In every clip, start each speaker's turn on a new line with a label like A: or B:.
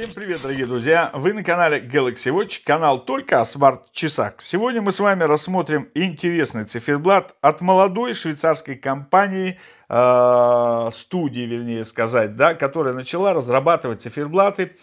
A: Всем привет, дорогие друзья! Вы на канале Galaxy Watch, канал только о смарт-часах. Сегодня мы с вами рассмотрим интересный циферблат от молодой швейцарской компании, э, студии, вернее сказать, да, которая начала разрабатывать циферблаты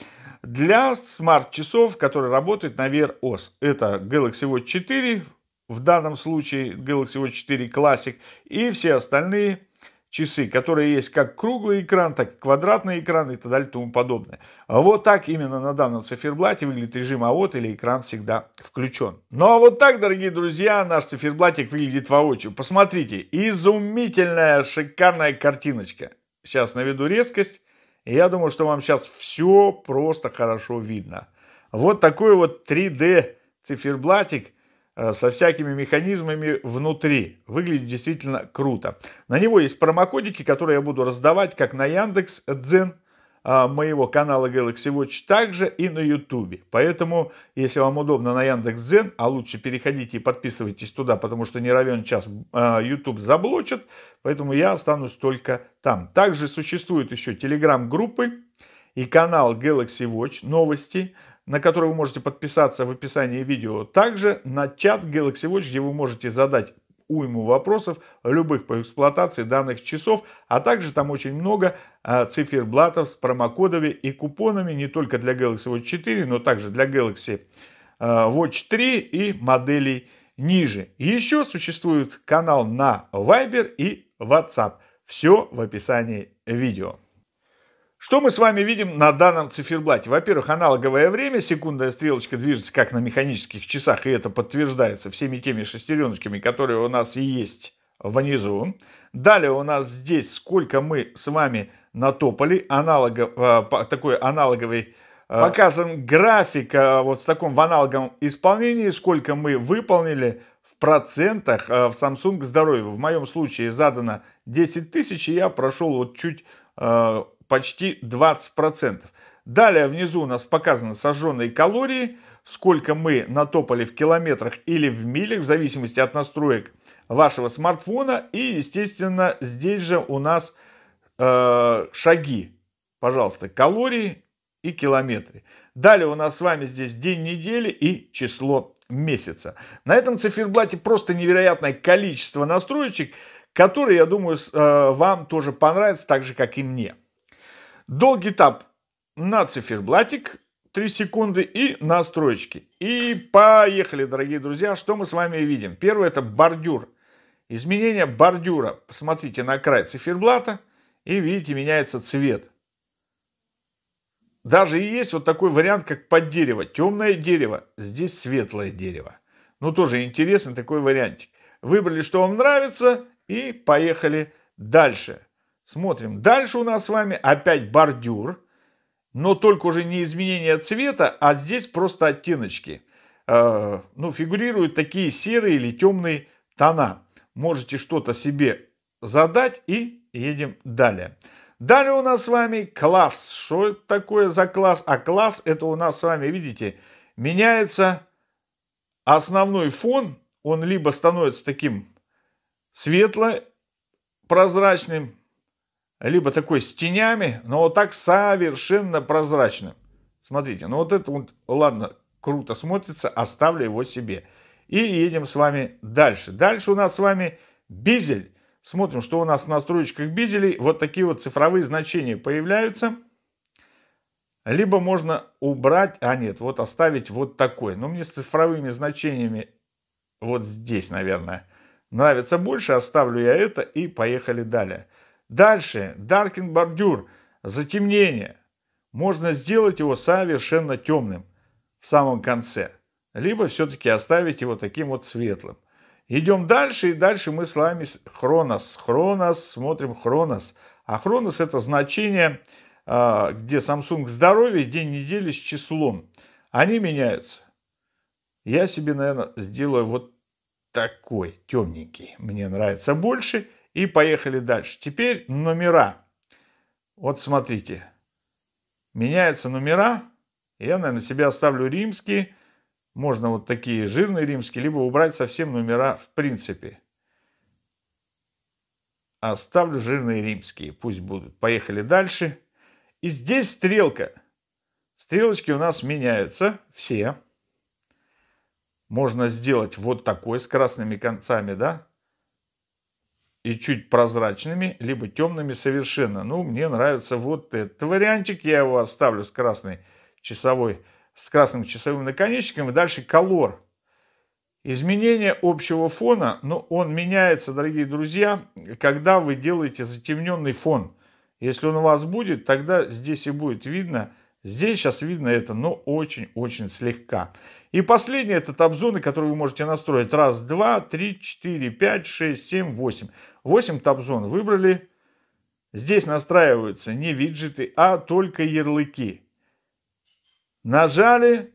A: для смарт-часов, которые работают на Wear OS. Это Galaxy Watch 4, в данном случае Galaxy Watch 4 Classic и все остальные – часы, которые есть как круглый экран, так и квадратный экран и так далее и тому подобное. Вот так именно на данном циферблате выглядит режим АОТ или экран всегда включен. Ну а вот так, дорогие друзья, наш циферблатик выглядит воочию. Посмотрите, изумительная, шикарная картиночка. Сейчас наведу резкость, и я думаю, что вам сейчас все просто хорошо видно. Вот такой вот 3D циферблатик Э, со всякими механизмами внутри. Выглядит действительно круто. На него есть промокодики, которые я буду раздавать как на Яндекс Дзен э, моего канала Galaxy Watch также и на YouTube. Поэтому, если вам удобно на Яндекс.Дзен, а лучше переходите и подписывайтесь туда, потому что не равен час YouTube э, заблочат, поэтому я останусь только там. Также существуют еще телеграм-группы и канал Galaxy Watch новости, на который вы можете подписаться в описании видео. Также на чат Galaxy Watch, где вы можете задать уйму вопросов, любых по эксплуатации данных часов, а также там очень много э, а, циферблатов с промокодами и купонами не только для Galaxy Watch 4, но также для Galaxy э, Watch 3 и моделей ниже. Еще существует канал на Viber и WhatsApp. Все в описании видео. Что мы с вами видим на данном циферблате? Во-первых, аналоговое время, секундная стрелочка движется как на механических часах, и это подтверждается всеми теми шестереночками, которые у нас и есть внизу. Далее у нас здесь, сколько мы с вами натопали, аналого, э, такой аналоговый э, показан график э, вот в таком в аналоговом исполнении, сколько мы выполнили в процентах э, в Samsung здоровья. В моем случае задано 10 тысяч, и я прошел вот чуть почти 20%. Далее внизу у нас показаны сожженные калории, сколько мы натопали в километрах или в милях, в зависимости от настроек вашего смартфона. И, естественно, здесь же у нас э, шаги, пожалуйста, калории и километры. Далее у нас с вами здесь день недели и число месяца. На этом циферблате просто невероятное количество настроечек, которые, я думаю, э, вам тоже понравятся, так же, как и мне. Долгий тап на циферблатик 3 секунды и настройки. И поехали, дорогие друзья, что мы с вами видим. Первое это бордюр. Изменение бордюра. Посмотрите на край циферблата и видите, меняется цвет. Даже и есть вот такой вариант, как под дерево. Темное дерево, здесь светлое дерево. Ну, тоже интересный такой вариантик. Выбрали, что вам нравится, и поехали дальше. Смотрим. Дальше у нас с вами опять бордюр, но только уже не изменение цвета, а здесь просто оттеночки. Э, ну, фигурируют такие серые или темные тона. Можете что-то себе задать и едем далее. Далее у нас с вами класс. Что это такое за класс? А класс это у нас с вами, видите, меняется основной фон. Он либо становится таким светло-прозрачным, либо такой с тенями, но вот так совершенно прозрачным. Смотрите, ну вот это вот, ладно, круто смотрится, оставлю его себе. И едем с вами дальше. Дальше у нас с вами бизель. Смотрим, что у нас на настроечках бизелей. Вот такие вот цифровые значения появляются. Либо можно убрать, а нет, вот оставить вот такой. Но мне с цифровыми значениями вот здесь, наверное, нравится больше. Оставлю я это и поехали далее. Дальше, даркинг бордюр, затемнение. Можно сделать его совершенно темным в самом конце, либо все-таки оставить его таким вот светлым. Идем дальше, и дальше мы с вами Хронос. Хронос, смотрим Хронос. А Хронос это значение, а, где Samsung здоровье, день недели с числом. Они меняются. Я себе, наверное, сделаю вот такой темненький. Мне нравится больше. И поехали дальше. Теперь номера. Вот смотрите. Меняются номера. Я, наверное, себе оставлю римские. Можно вот такие жирные римские, либо убрать совсем номера в принципе. Оставлю жирные римские, пусть будут. Поехали дальше. И здесь стрелка. Стрелочки у нас меняются все. Можно сделать вот такой с красными концами, да? и чуть прозрачными, либо темными совершенно. Ну, мне нравится вот этот вариантик. Я его оставлю с красной часовой, с красным часовым наконечником. И дальше колор. Изменение общего фона, но ну, он меняется, дорогие друзья, когда вы делаете затемненный фон. Если он у вас будет, тогда здесь и будет видно, Здесь сейчас видно это, но очень-очень слегка. И последний это табзоны, которые вы можете настроить. Раз, два, три, четыре, пять, шесть, семь, восемь. Восемь табзон выбрали. Здесь настраиваются не виджеты, а только ярлыки. Нажали.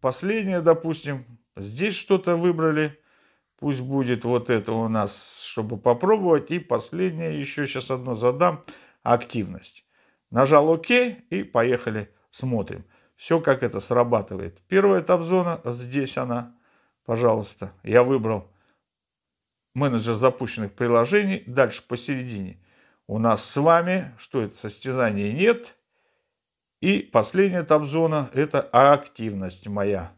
A: Последнее, допустим. Здесь что-то выбрали. Пусть будет вот это у нас, чтобы попробовать. И последнее еще сейчас одно задам. Активность. Нажал ОК и поехали смотрим. Все как это срабатывает. Первый этап зона, здесь она, пожалуйста. Я выбрал менеджер запущенных приложений. Дальше посередине у нас с вами, что это, состязание нет. И последний этап зона, это активность моя.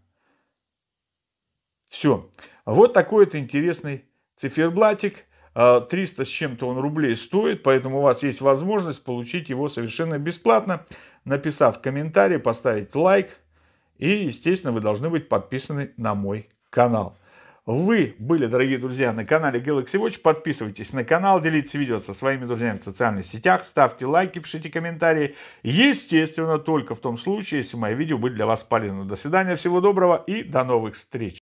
A: Все. Вот такой это интересный циферблатик. 300 а, с чем-то он рублей стоит, поэтому у вас есть возможность получить его совершенно бесплатно, написав комментарий, поставить лайк. И, естественно, вы должны быть подписаны на мой канал. Вы были, дорогие друзья, на канале Galaxy Watch. Подписывайтесь на канал, делитесь видео со своими друзьями в социальных сетях, ставьте лайки, пишите комментарии. Естественно, только в том случае, если мои видео были для вас полезны. До свидания, всего доброго и до новых встреч.